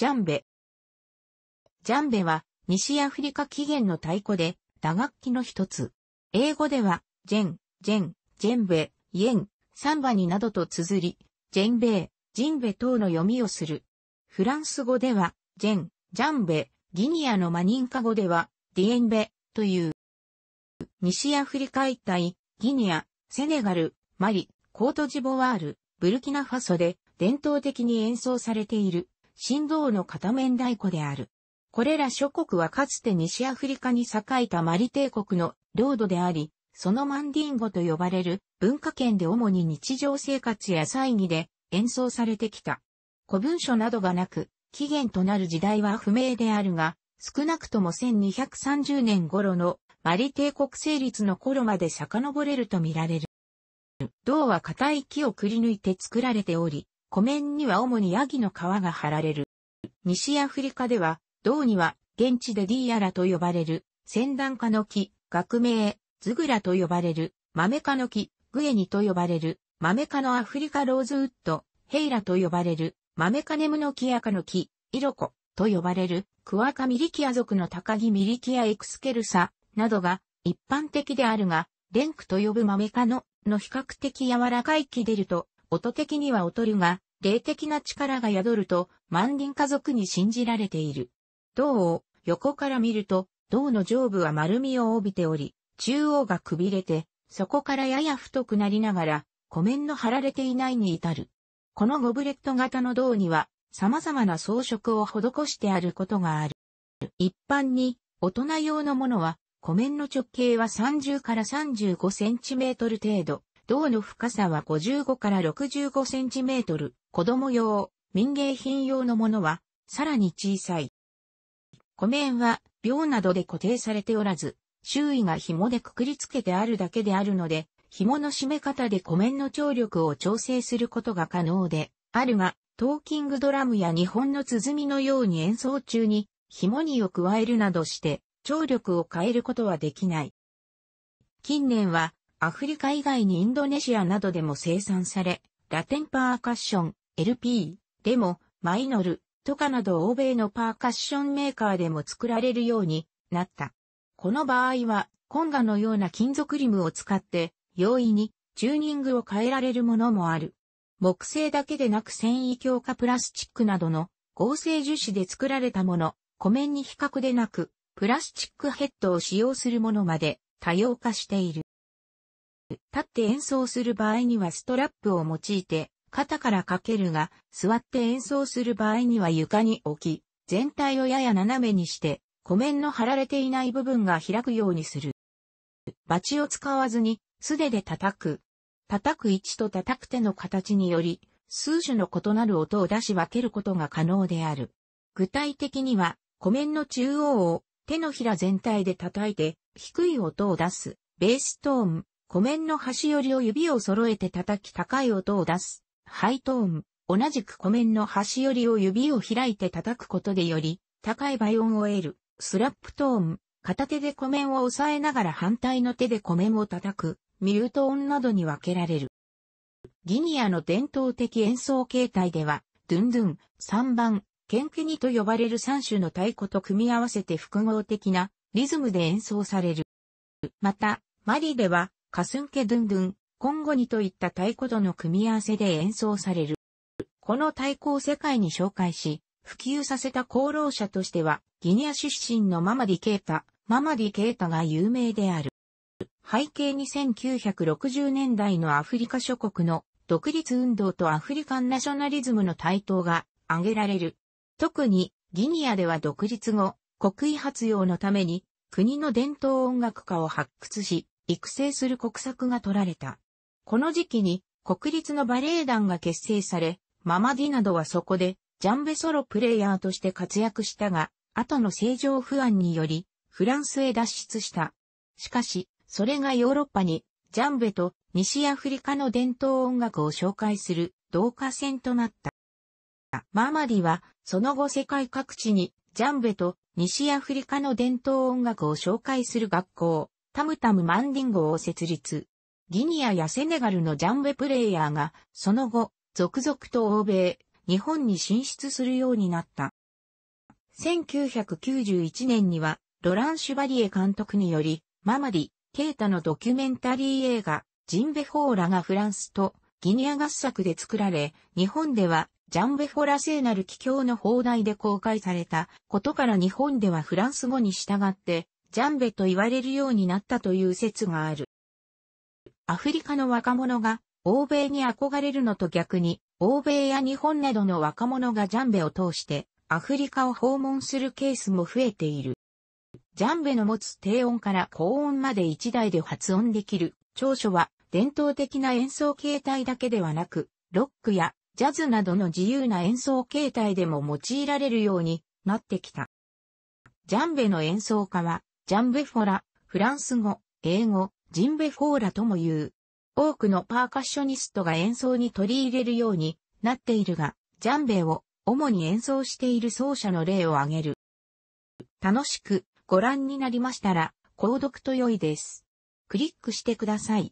ジャンベ。ジャンベは西アフリカ起源の太鼓で打楽器の一つ。英語では、ジェン、ジェン、ジェンベ、イエン、サンバニなどと綴り、ジェンベー、ジンベ等の読みをする。フランス語では、ジェン、ジャンベ、ギニアのマニンカ語では、ディエンベ、という。西アフリカ一帯、ギニア、セネガル、マリ、コートジボワール、ブルキナファソで伝統的に演奏されている神道の片面太鼓である。これら諸国はかつて西アフリカに栄えたマリ帝国の領土であり、そのマンディンゴと呼ばれる文化圏で主に日常生活や祭儀で演奏されてきた。古文書などがなく、起源となる時代は不明であるが、少なくとも1230年頃のマリ帝国成立の頃まで遡れると見られる。銅は硬い木をくり抜いて作られており、湖面には主にヤギの皮が貼られる。西アフリカでは、銅には現地でディーアラと呼ばれる、先端科の木、学名、ズグラと呼ばれる、豆科の木、グエニと呼ばれる、豆科のアフリカローズウッド、ヘイラと呼ばれる、豆科ネムノキア科の木、イロコと呼ばれる、クワカミリキア族の高木ミリキアエクスケルサなどが一般的であるが、レンクと呼ぶ豆科のの比較的柔らかい木デると音的には劣るが、霊的な力が宿ると、万輪家族に信じられている。銅を横から見ると、銅の上部は丸みを帯びており、中央がくびれて、そこからやや太くなりながら、湖面の張られていないに至る。このゴブレット型の銅には、様々な装飾を施してあることがある。一般に、大人用のものは、湖面の直径は30から35センチメートル程度、銅の深さは55から65センチメートル、子供用、民芸品用のものは、さらに小さい。湖面は、秒などで固定されておらず、周囲が紐でくくりつけてあるだけであるので、紐の締め方で湖面の張力を調整することが可能で、あるが、トーキングドラムや日本の鼓のように演奏中に、紐にを加えるなどして、張力を変えることはできない。近年は、アフリカ以外にインドネシアなどでも生産され、ラテンパーカッション、LP、でも、マイノル、とかなど欧米のパーカッションメーカーでも作られるようになった。この場合は、コンガのような金属リムを使って、容易にチューニングを変えられるものもある。木製だけでなく繊維強化プラスチックなどの合成樹脂で作られたもの、湖面に比較でなく、プラスチックヘッドを使用するものまで多様化している。立って演奏する場合にはストラップを用いて、肩からかけるが、座って演奏する場合には床に置き、全体をやや斜めにして、湖面の張られていない部分が開くようにする。バチを使わずに、素手で叩く。叩く位置と叩く手の形により、数種の異なる音を出し分けることが可能である。具体的には、湖面の中央を手のひら全体で叩いて、低い音を出す、ベーストーン、湖面の端寄りを指を揃えて叩き高い音を出す。ハイトーン。同じく湖面の端寄りを指を開いて叩くことでより高い倍音を得る。スラップトーン。片手で湖面を押さえながら反対の手で湖面を叩く。ミュート音などに分けられる。ギニアの伝統的演奏形態では、ドゥンドゥン、3番、ケンケニと呼ばれる3種の太鼓と組み合わせて複合的なリズムで演奏される。また、マリでは、カスンケドゥンドゥン、コンゴニといった太鼓との組み合わせで演奏される。この太鼓を世界に紹介し、普及させた功労者としては、ギニア出身のママディ・ケータ、ママディ・ケータが有名である。背景に1960年代のアフリカ諸国の独立運動とアフリカンナショナリズムの台頭が挙げられる。特にギニアでは独立後、国威発揚のために国の伝統音楽家を発掘し、育成する国策が取られた。この時期に国立のバレエ団が結成され、ママディなどはそこでジャンベソロプレイヤーとして活躍したが、後の政情不安によりフランスへ脱出した。しかし、それがヨーロッパにジャンベと西アフリカの伝統音楽を紹介する同化戦となった。ママディはその後世界各地にジャンベと西アフリカの伝統音楽を紹介する学校、タムタムマンディンゴを設立。ギニアやセネガルのジャンベプレイヤーが、その後、続々と欧米、日本に進出するようになった。1991年には、ロラン・シュバリエ監督により、ママリ、ケータのドキュメンタリー映画、ジンベフォーラがフランスとギニア合作で作られ、日本ではジャンベフォラ聖なる奇境の放題で公開されたことから日本ではフランス語に従ってジャンベと言われるようになったという説がある。アフリカの若者が欧米に憧れるのと逆に、欧米や日本などの若者がジャンベを通してアフリカを訪問するケースも増えている。ジャンベの持つ低音から高音まで一台で発音できる長所は伝統的な演奏形態だけではなく、ロックやジャズなどの自由な演奏形態でも用いられるようになってきた。ジャンベの演奏家はジャンベフォラ、フランス語、英語、ジンベフォーラとも言う。多くのパーカッショニストが演奏に取り入れるようになっているが、ジャンベを主に演奏している奏者の例を挙げる。楽しくご覧になりましたら、購読と良いです。クリックしてください。